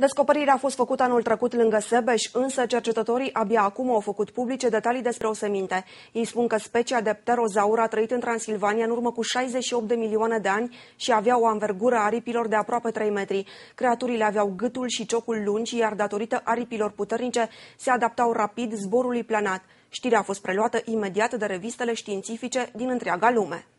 Descoperirea a fost făcută anul trecut lângă Sebeș, însă cercetătorii abia acum au făcut publice detalii despre seminte. Ei spun că specia de pterozaur a trăit în Transilvania în urmă cu 68 de milioane de ani și avea o anvergură a aripilor de aproape 3 metri. Creaturile aveau gâtul și ciocul lungi, iar datorită aripilor puternice se adaptau rapid zborului planat. Știrea a fost preluată imediat de revistele științifice din întreaga lume.